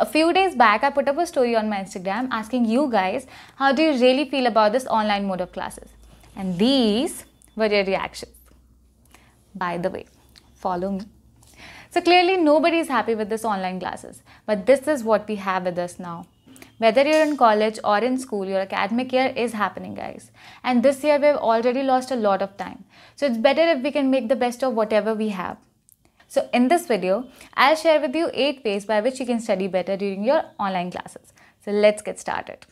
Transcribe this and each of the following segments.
a few days back, I put up a story on my Instagram asking you guys, how do you really feel about this online mode of classes? And these were your reactions. By the way, follow me. So clearly nobody is happy with this online classes, but this is what we have with us now. Whether you're in college or in school, your academic year is happening, guys. And this year, we've already lost a lot of time. So it's better if we can make the best of whatever we have. So in this video, I'll share with you 8 ways by which you can study better during your online classes. So let's get started.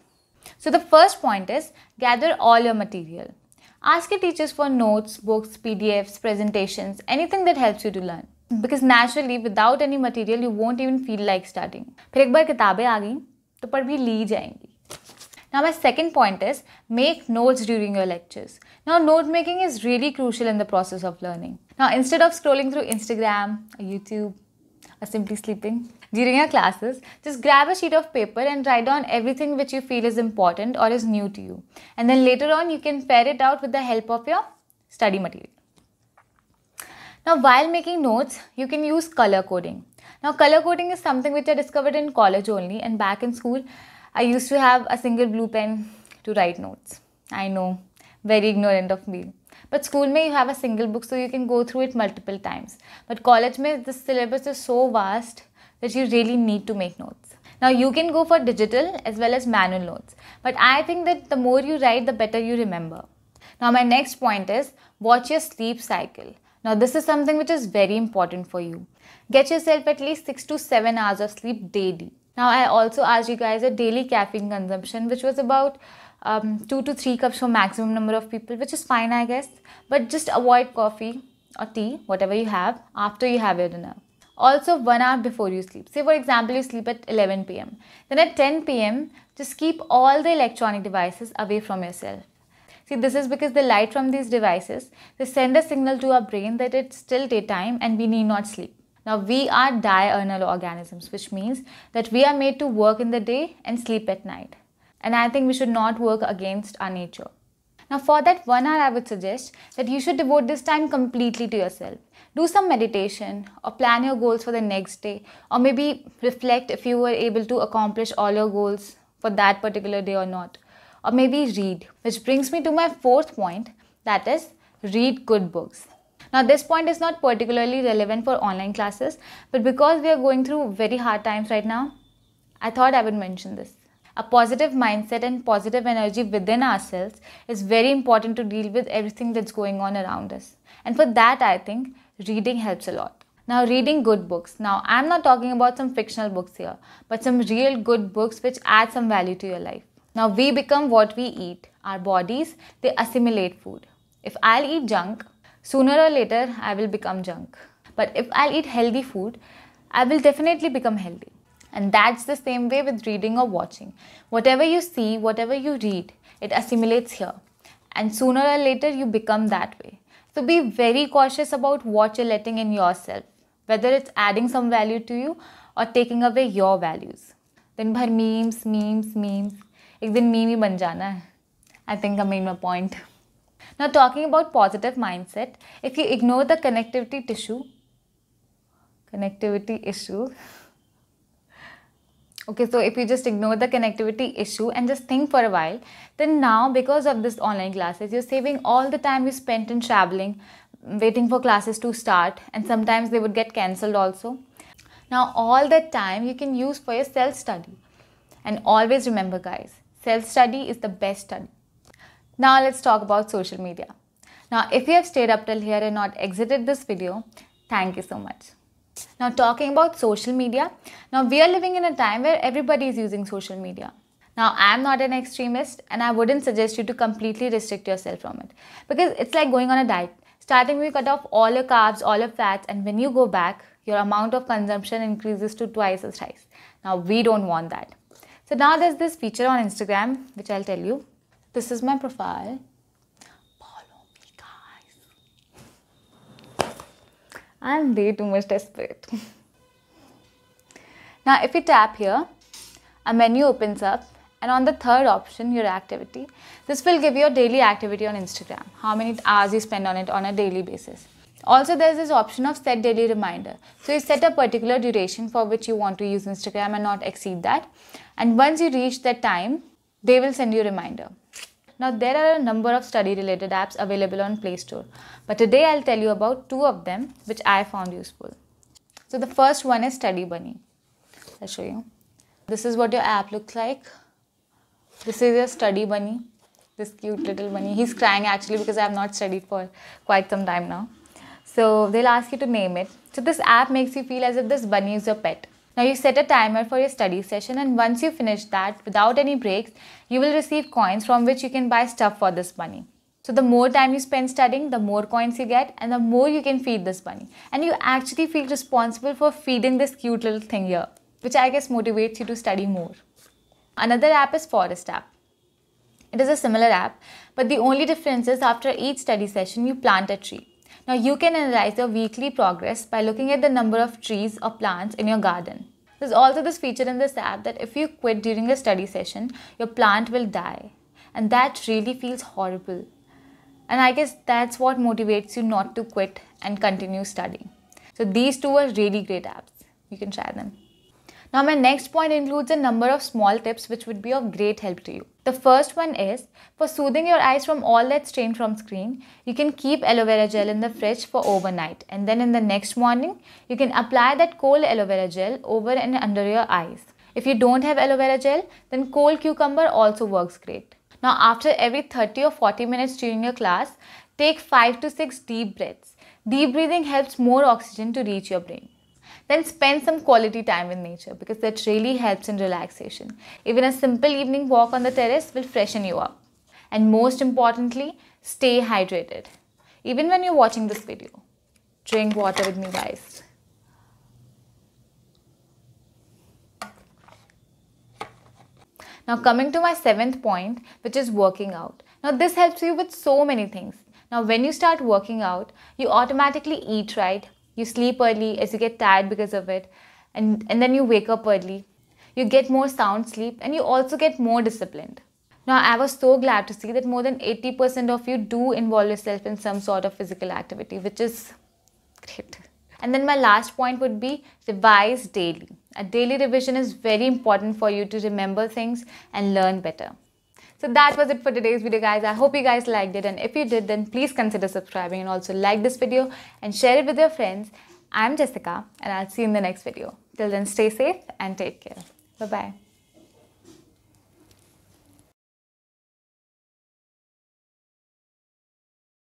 So the first point is gather all your material. Ask your teachers for notes, books, PDFs, presentations, anything that helps you to learn. naturally, without any material, you won't even feel like starting फिर एक बार किताबें आ गई तो पढ़ भी ली जाएंगी Now my second point is make notes during your lectures. Now note making is really crucial in the process of learning. Now, instead of scrolling through Instagram, YouTube, or simply sleeping, during your classes, just grab a sheet of paper and write down everything which you feel is important or is new to you. And then later on, you can pair it out with the help of your study material. Now, while making notes, you can use color coding. Now, color coding is something which I discovered in college only, and back in school, I used to have a single blue pen to write notes. I know very ignorant of me but school mein you have a single book so you can go through it multiple times but college mein the syllabus is so vast that you really need to make notes now you can go for digital as well as manual notes but i think that the more you write the better you remember now my next point is watch your sleep cycle now this is something which is very important for you get yourself at least 6 to 7 hours of sleep daily now i also asked you guys a daily caffeine consumption which was about um, 2 to 3 cups for maximum number of people which is fine I guess but just avoid coffee or tea whatever you have after you have your dinner. Also 1 hour before you sleep. Say for example you sleep at 11 pm. Then at 10 pm just keep all the electronic devices away from yourself. See this is because the light from these devices they send a signal to our brain that it's still daytime and we need not sleep. Now, we are diurnal organisms, which means that we are made to work in the day and sleep at night. And I think we should not work against our nature. Now, for that one hour, I would suggest that you should devote this time completely to yourself. Do some meditation or plan your goals for the next day, or maybe reflect if you were able to accomplish all your goals for that particular day or not. Or maybe read, which brings me to my fourth point that is, read good books. Now, this point is not particularly relevant for online classes, but because we are going through very hard times right now, I thought I would mention this a positive mindset and positive energy within ourselves is very important to deal with everything that's going on around us. And for that, I think reading helps a lot. Now, reading good books. Now, I'm not talking about some fictional books here, but some real good books which add some value to your life. Now, we become what we eat. Our bodies, they assimilate food. If I'll eat junk, sooner or later I will become junk. But if I'll eat healthy food, I will definitely become healthy. And that's the same way with reading or watching. Whatever you see, whatever you read, it assimilates here. And sooner or later, you become that way. So be very cautious about what you're letting in yourself, whether it's adding some value to you or taking away your values. Then bhar memes, memes, memes. Ek din meme ban jana hai. I think I made my point. Now talking about positive mindset, if you ignore the connectivity tissue, connectivity issue, Okay, so if you just ignore the connectivity issue and just think for a while, then now because of this online classes, you're saving all the time you spent in traveling, waiting for classes to start and sometimes they would get cancelled also. Now all that time you can use for your self-study. And always remember guys, self-study is the best study. Now let's talk about social media. Now if you have stayed up till here and not exited this video, thank you so much. Now talking about social media, now we are living in a time where everybody is using social media. Now, I'm not an extremist and I wouldn't suggest you to completely restrict yourself from it because it's like going on a diet. Starting we cut off all your carbs, all your fats, and when you go back, your amount of consumption increases to twice as high. Now, we don't want that. So, now there's this feature on Instagram which I'll tell you. This is my profile. I'm way too much desperate. now if you tap here, a menu opens up and on the third option, your activity. This will give you your daily activity on Instagram, how many hours you spend on it on a daily basis. Also, there's this option of set daily reminder. So you set a particular duration for which you want to use Instagram and not exceed that. And once you reach that time, they will send you a reminder. Now there are a number of study related apps available on Play Store, but today I'll tell you about two of them which I found useful. So the first one is Study Bunny. I'll show you. This is what your app looks like. This is your study bunny. This cute little bunny. He's crying actually because I have not studied for quite some time now. So they'll ask you to name it. So this app makes you feel as if this bunny is your pet. Now you set a timer for your study session and once you finish that without any breaks, you will receive coins from which you can buy stuff for this money. So the more time you spend studying, the more coins you get and the more you can feed this bunny. And you actually feel responsible for feeding this cute little thing here, which I guess motivates you to study more. Another app is Forest app. It is a similar app, but the only difference is after each study session, you plant a tree. Now you can analyze your weekly progress by looking at the number of trees or plants in your garden. There's also this feature in this app that if you quit during a study session, your plant will die. And that really feels horrible. And I guess that's what motivates you not to quit and continue studying. So these two are really great apps. You can try them. Now my next point includes a number of small tips which would be of great help to you. The first one is, for soothing your eyes from all that strain from screen, you can keep aloe vera gel in the fridge for overnight and then in the next morning, you can apply that cold aloe vera gel over and under your eyes. If you don't have aloe vera gel, then cold cucumber also works great. Now after every 30 or 40 minutes during your class, take 5 to 6 deep breaths. Deep breathing helps more oxygen to reach your brain. Then spend some quality time in nature because that really helps in relaxation. Even a simple evening walk on the terrace will freshen you up. And most importantly, stay hydrated. Even when you're watching this video, drink water with me, guys. Now, coming to my seventh point, which is working out. Now, this helps you with so many things. Now, when you start working out, you automatically eat right, you sleep early as you get tired because of it and, and then you wake up early you get more sound sleep and you also get more disciplined now i was so glad to see that more than 80% of you do involve yourself in some sort of physical activity which is great and then my last point would be revise daily a daily revision is very important for you to remember things and learn better so that was it for today's video guys. I hope you guys liked it and if you did then please consider subscribing and also like this video and share it with your friends. I'm Jessica and I'll see you in the next video. Till then stay safe and take care. Bye-bye.